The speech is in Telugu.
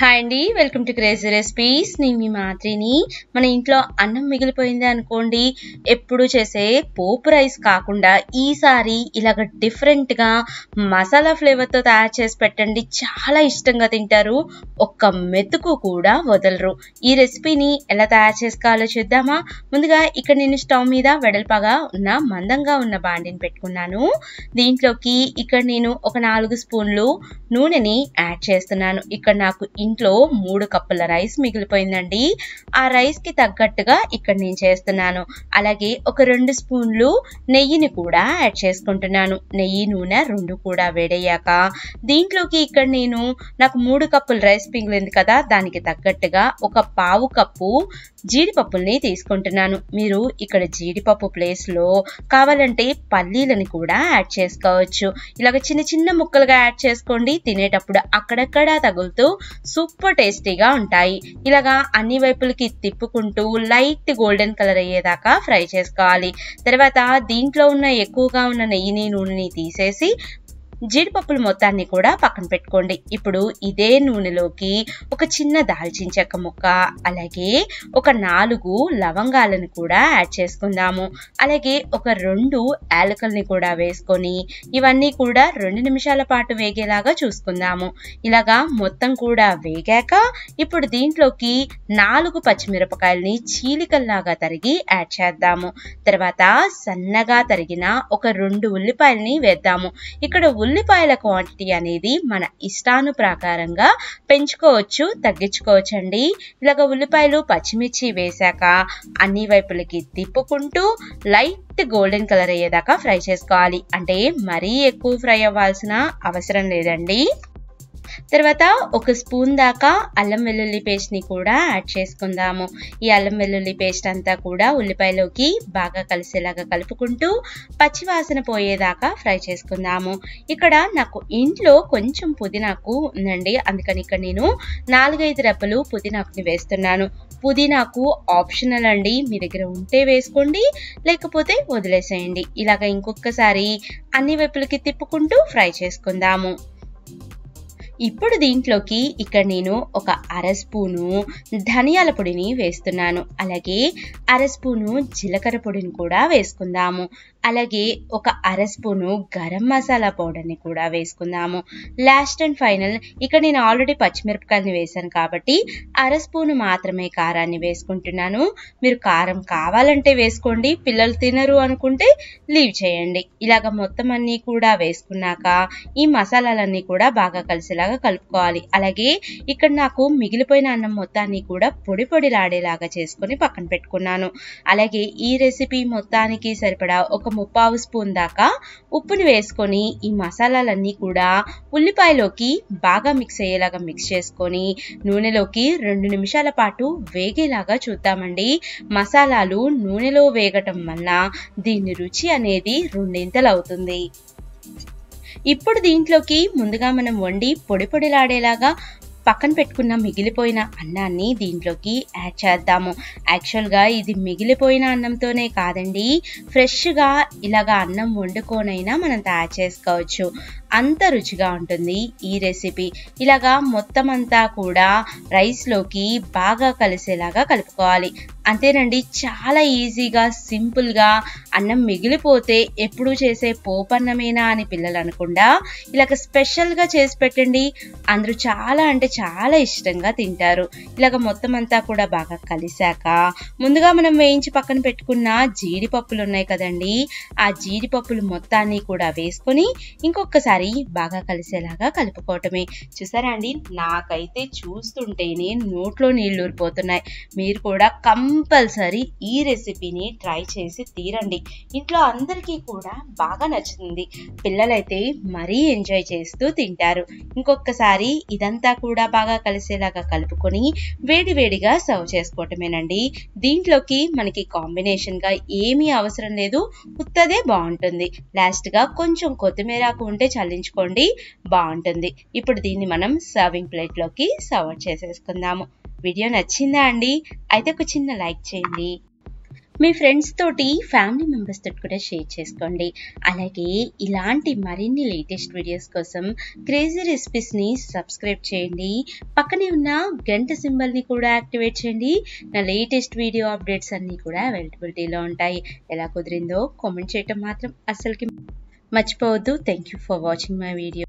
హాయ్ అండి వెల్కమ్ టు క్రేజీ రెసిపీస్ నేను మీ మాత్రిని మన ఇంట్లో అన్నం మిగిలిపోయింది అనుకోండి ఎప్పుడు చేసే పోపు రైస్ కాకుండా ఈసారి ఇలాగ డిఫరెంట్గా మసాలా ఫ్లేవర్తో తయారు చేసి పెట్టండి చాలా ఇష్టంగా తింటారు ఒక్క మెతుకు కూడా వదలరు ఈ రెసిపీని ఎలా తయారు చేసుకోవాలో చూద్దామా ముందుగా ఇక్కడ నేను స్టవ్ మీద వెడల్పగా ఉన్న మందంగా ఉన్న బాండిని పెట్టుకున్నాను దీంట్లోకి ఇక్కడ నేను ఒక నాలుగు స్పూన్లు నూనెని యాడ్ చేస్తున్నాను ఇక్కడ నాకు దీంట్లో మూడు కప్పుల రైస్ మిగిలిపోయిందండి ఆ రైస్కి తగ్గట్టుగా ఇక్కడ నేను చేస్తున్నాను అలాగే ఒక రెండు స్పూన్లు నెయ్యిని కూడా యాడ్ చేసుకుంటున్నాను నెయ్యి నూనె రెండు కూడా వేడయ్యాక దీంట్లోకి ఇక్కడ నేను నాకు మూడు కప్పుల రైస్ పింగిలింది కదా దానికి తగ్గట్టుగా ఒక పావు కప్పు జీడిపప్పుల్ని తీసుకుంటున్నాను మీరు ఇక్కడ జీడిపప్పు ప్లేస్లో కావాలంటే పల్లీలని కూడా యాడ్ చేసుకోవచ్చు ఇలాగ చిన్న చిన్న ముక్కలుగా యాడ్ చేసుకోండి తినేటప్పుడు అక్కడక్కడ తగులుతూ సూపర్ టేస్టీగా ఉంటాయి ఇలాగా అన్ని వైపులకి తిప్పుకుంటూ లైట్ గోల్డెన్ కలర్ అయ్యేదాకా ఫ్రై చేసుకోవాలి తర్వాత దీంట్లో ఉన్న ఎక్కువగా ఉన్న నెయ్యిని నూనెని తీసేసి జీడిపప్పుల మొత్తాన్ని కూడా పక్కన పెట్టుకోండి ఇప్పుడు ఇదే నూనెలోకి ఒక చిన్న దాల్చిన చెక్క ముక్క అలాగే ఒక నాలుగు లవంగాలను కూడా యాడ్ చేసుకుందాము అలాగే ఒక రెండు యాలకల్ని కూడా వేసుకొని ఇవన్నీ కూడా రెండు నిమిషాల పాటు వేగేలాగా చూసుకుందాము ఇలాగా మొత్తం కూడా వేగాక ఇప్పుడు దీంట్లోకి నాలుగు పచ్చిమిరపకాయలని చీలికల్లాగా తరిగి యాడ్ చేద్దాము తర్వాత సన్నగా తరిగిన ఒక రెండు ఉల్లిపాయలని వేద్దాము ఇక్కడ ఉల్లిపాయల క్వాంటిటీ అనేది మన ఇష్టాను ప్రకారంగా పెంచుకోవచ్చు తగ్గించుకోవచ్చు అండి ఇలాగ ఉల్లిపాయలు పచ్చిమిర్చి వేశాక అన్ని వైపులకి తిప్పుకుంటూ లైట్ గోల్డెన్ కలర్ అయ్యేదాకా ఫ్రై చేసుకోవాలి అంటే మరీ ఎక్కువ ఫ్రై అవ్వాల్సిన అవసరం లేదండి తర్వాత ఒక స్పూన్ దాకా అల్లం వెల్లుల్లి పేస్ట్ని కూడా యాడ్ చేసుకుందాము ఈ అల్లం వెల్లుల్లి పేస్ట్ అంతా కూడా ఉల్లిపాయలోకి బాగా కలిసేలాగా కలుపుకుంటూ పచ్చివాసన పోయేదాకా ఫ్రై చేసుకుందాము ఇక్కడ నాకు ఇంట్లో కొంచెం పుదీనాకు ఉందండి అందుకని ఇక్కడ నేను నాలుగైదు రెప్పలు పుదీనాకుని వేస్తున్నాను పుదీనాకు ఆప్షనల్ అండి మీ దగ్గర ఉంటే వేసుకోండి లేకపోతే వదిలేసేయండి ఇలాగ ఇంకొకసారి అన్ని వైపులకి తిప్పుకుంటూ ఫ్రై చేసుకుందాము ఇప్పుడు దీంట్లోకి ఇక్కడ నేను ఒక అర స్పూను ధనియాల పొడిని వేస్తున్నాను అలాగే అర స్పూను జీలకర్ర పొడిని కూడా వేసుకుందాము అలాగే ఒక అర స్పూను గరం మసాలా పౌడర్ని కూడా వేసుకుందాము లాస్ట్ అండ్ ఫైనల్ ఇక్కడ నేను ఆల్రెడీ పచ్చిమిరపకాయని వేశాను కాబట్టి అర స్పూను మాత్రమే కారాన్ని వేసుకుంటున్నాను మీరు కారం కావాలంటే వేసుకోండి పిల్లలు తినరు అనుకుంటే లీవ్ చేయండి ఇలాగ మొత్తం అన్నీ కూడా వేసుకున్నాక ఈ మసాలాలన్నీ కూడా బాగా కలిసేలా లాగా కలుపుకోవాలి అలాగే ఇక్కడ నాకు మిగిలిపోయిన అన్నం మొత్తాన్ని కూడా పొడి లాడేలాగా చేసుకొని పక్కన పెట్టుకున్నాను అలాగే ఈ రెసిపీ మొత్తానికి సరిపడా ఒక ముప్పావు స్పూన్ దాకా ఉప్పుని వేసుకొని ఈ మసాలాలన్నీ కూడా ఉల్లిపాయలోకి బాగా మిక్స్ అయ్యేలాగా మిక్స్ చేసుకొని నూనెలోకి రెండు నిమిషాల పాటు వేగేలాగా చూద్దామండి మసాలాలు నూనెలో వేగటం వల్ల దీని రుచి అనేది రెండింతలు అవుతుంది ఇప్పుడు దీంట్లోకి ముందుగా మనం వండి పొడి పొడిలాడేలాగా పక్కన పెట్టుకున్న మిగిలిపోయిన అన్నాన్ని దీంట్లోకి యాడ్ చేద్దాము యాక్చువల్గా ఇది మిగిలిపోయిన అన్నంతోనే కాదండి ఫ్రెష్గా ఇలాగ అన్నం వండుకోనైనా మనం తయారు చేసుకోవచ్చు అంత రుచిగా ఉంటుంది ఈ రెసిపీ ఇలాగా మొత్తం అంతా కూడా రైస్లోకి బాగా కలిసేలాగా కలుపుకోవాలి అంతేనండి చాలా ఈజీగా సింపుల్గా అన్నం మిగిలిపోతే ఎప్పుడు చేసే పోపన్నమేనా అని పిల్లలు అనకుండా ఇలాగ స్పెషల్గా చేసి పెట్టండి అందరూ చాలా అంటే చాలా ఇష్టంగా తింటారు ఇలాగ మొత్తం అంతా కూడా బాగా కలిశాక ముందుగా మనం వేయించి పక్కన పెట్టుకున్న జీడిపప్పులు ఉన్నాయి కదండి ఆ జీడిపప్పులు మొత్తాన్ని కూడా వేసుకొని ఇంకొకసారి బాగా కలిసేలాగా కలుపుకోవటమే చూసారా అండి నాకైతే చూస్తుంటేనే నోట్లో నీళ్ళు ఊరిపోతున్నాయి మీరు కూడా కమ్ కంపల్సరీ ఈ రెసిపీని ట్రై చేసి తీరండి ఇంట్లో అందరికీ కూడా బాగా నచ్చుతుంది పిల్లలైతే మరీ ఎంజాయ్ చేస్తూ తింటారు ఇంకొకసారి ఇదంతా కూడా బాగా కలిసేలాగా కలుపుకొని వేడివేడిగా సర్వ్ చేసుకోవటమేనండి దీంట్లోకి మనకి కాంబినేషన్గా ఏమీ అవసరం లేదు ఉత్తదే బాగుంటుంది లాస్ట్గా కొంచెం కొత్తిమీరాకు ఉంటే చల్లించుకోండి బాగుంటుంది ఇప్పుడు దీన్ని మనం సర్వింగ్ ప్లేట్లోకి సర్వ్ చేసేసుకుందాము వీడియో నచ్చిందా అండి అయితే ఒక చిన్న లైక్ చేయండి మీ ఫ్రెండ్స్ తోటి ఫ్యామిలీ మెంబర్స్ తోటి కూడా షేర్ చేసుకోండి అలాగే ఇలాంటి మరిన్ని లేటెస్ట్ వీడియోస్ కోసం క్రేజీ రెసిపీస్ని సబ్స్క్రైబ్ చేయండి పక్కనే ఉన్న గంట సింబల్ని కూడా యాక్టివేట్ చేయండి నా లేటెస్ట్ వీడియో అప్డేట్స్ అన్నీ కూడా అవైలబిలిటీలో ఉంటాయి ఎలా కుదిరిందో కామెంట్ చేయటం మాత్రం అసలుకి మర్చిపోవద్దు thank you for watching my video